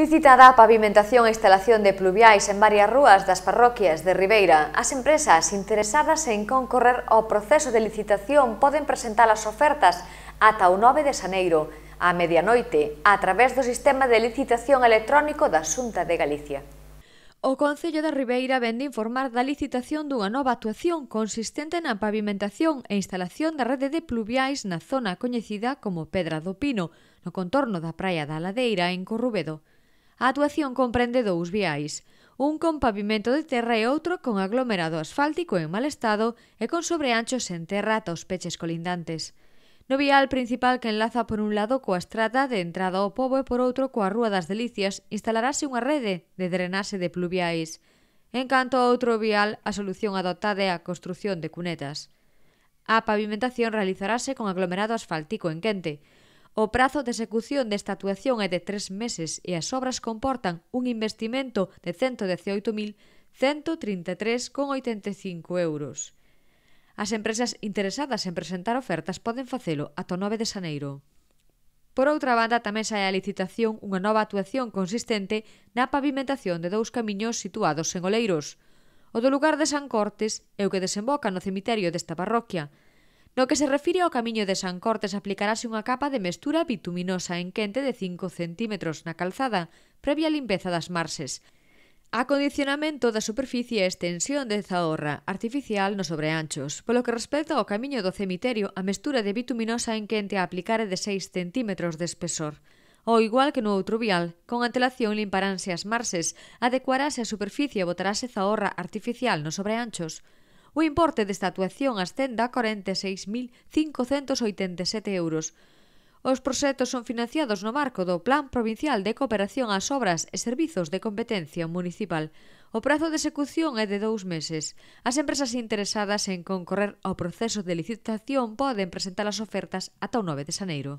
Licitada a pavimentación e instalación de pluviais en varias rúas das parroquias de Ribeira, as empresas interesadas en concorrer ao proceso de licitación poden presentar as ofertas ata o 9 de Xaneiro, á medianoite, a través do sistema de licitación electrónico da Xunta de Galicia. O Concello de Ribeira vende informar da licitación dunha nova actuación consistente na pavimentación e instalación da rede de pluviais na zona coñecida como Pedra do Pino, no contorno da Praia da Ladeira, en Corrubedo. A actuación comprende dous viais, un con pavimento de terra e outro con aglomerado asfáltico en mal estado e con sobreanchos en terra ata os peches colindantes. No vial principal que enlaza por un lado coa estrada de entrada ao pobo e por outro coa Rúa das Delicias instalarase unha rede de drenaxe de pluviais. En canto a outro vial, a solución adoptada é a construción de cunetas. A pavimentación realizarase con aglomerado asfáltico en quente, O prazo de execución desta actuación é de tres meses e as obras comportan un investimento de 118.133,85 euros. As empresas interesadas en presentar ofertas poden facelo ata o 9 de xaneiro. Por outra banda, tamén sae a licitación unha nova actuación consistente na pavimentación de dous camiños situados en Oleiros. O do lugar de San Cortes é o que desemboca no cemiterio desta parroquia, No que se refire ao camiño de San Cortes aplicarase unha capa de mestura bituminosa en quente de 5 centímetros na calzada, previa limpeza das marxes. Acondicionamento da superficie e extensión de zahorra artificial nos sobreanchos. Polo que respecta ao camiño do cemiterio, a mestura de bituminosa en quente a aplicar é de 6 centímetros de espesor. Ao igual que no outro vial, con antelación limparanse as marxes, adecuarase a superficie e botarase zahorra artificial nos sobreanchos. O importe desta actuación ascende a 46.587 euros. Os proxectos son financiados no marco do Plan Provincial de Cooperación ás Obras e Servizos de Competencia Municipal. O prazo de execución é de dous meses. As empresas interesadas en concorrer ao proceso de licitación poden presentar as ofertas ata o 9 de xaneiro.